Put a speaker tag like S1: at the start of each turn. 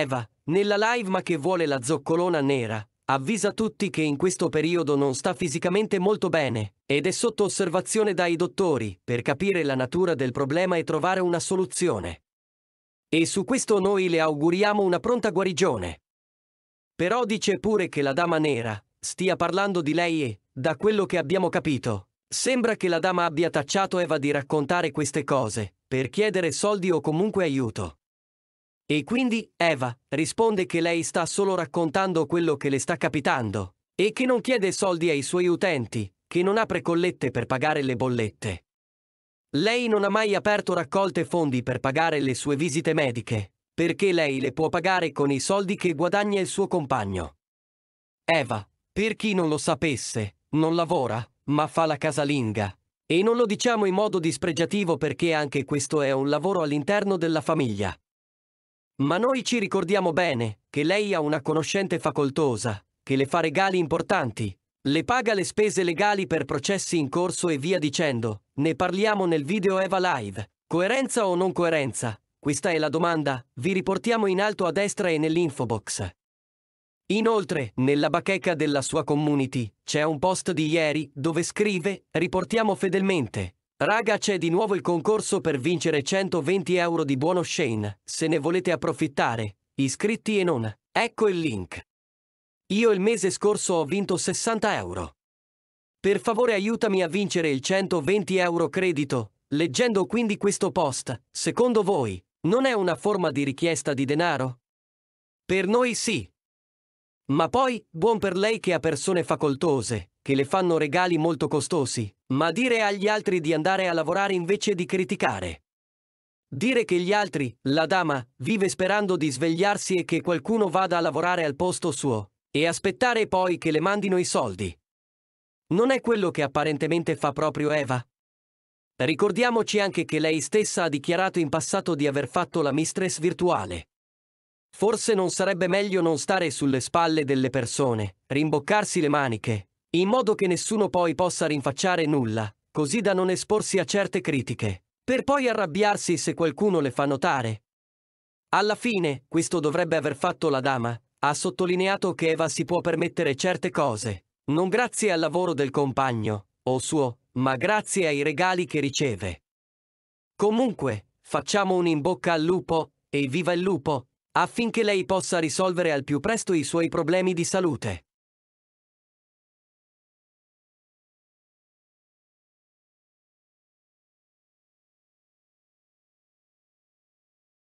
S1: Eva, nella live ma che vuole la zoccolona nera, avvisa tutti che in questo periodo non sta fisicamente molto bene ed è sotto osservazione dai dottori per capire la natura del problema e trovare una soluzione. E su questo noi le auguriamo una pronta guarigione. Però dice pure che la dama nera stia parlando di lei e, da quello che abbiamo capito, sembra che la dama abbia tacciato Eva di raccontare queste cose, per chiedere soldi o comunque aiuto. E quindi Eva risponde che lei sta solo raccontando quello che le sta capitando e che non chiede soldi ai suoi utenti, che non apre collette per pagare le bollette. Lei non ha mai aperto raccolte fondi per pagare le sue visite mediche, perché lei le può pagare con i soldi che guadagna il suo compagno. Eva, per chi non lo sapesse, non lavora, ma fa la casalinga. E non lo diciamo in modo dispregiativo perché anche questo è un lavoro all'interno della famiglia. Ma noi ci ricordiamo bene che lei ha una conoscente facoltosa, che le fa regali importanti, le paga le spese legali per processi in corso e via dicendo. Ne parliamo nel video Eva Live. Coerenza o non coerenza? Questa è la domanda, vi riportiamo in alto a destra e nell'info box. Inoltre, nella bacheca della sua community, c'è un post di ieri dove scrive, riportiamo fedelmente, Raga c'è di nuovo il concorso per vincere 120 euro di buono Shane, se ne volete approfittare, iscritti e non. Ecco il link. Io il mese scorso ho vinto 60 euro. Per favore aiutami a vincere il 120 euro credito, leggendo quindi questo post, secondo voi, non è una forma di richiesta di denaro? Per noi sì. Ma poi, buon per lei che ha persone facoltose, che le fanno regali molto costosi, ma dire agli altri di andare a lavorare invece di criticare. Dire che gli altri, la dama, vive sperando di svegliarsi e che qualcuno vada a lavorare al posto suo, e aspettare poi che le mandino i soldi. Non è quello che apparentemente fa proprio Eva. Ricordiamoci anche che lei stessa ha dichiarato in passato di aver fatto la mistress virtuale. Forse non sarebbe meglio non stare sulle spalle delle persone, rimboccarsi le maniche, in modo che nessuno poi possa rinfacciare nulla, così da non esporsi a certe critiche, per poi arrabbiarsi se qualcuno le fa notare. Alla fine, questo dovrebbe aver fatto la dama, ha sottolineato che Eva si può permettere certe cose, non grazie al lavoro del compagno, o suo, ma grazie ai regali che riceve. Comunque, facciamo un in bocca al lupo, e viva il lupo, affinché lei possa risolvere al più presto i suoi problemi di salute.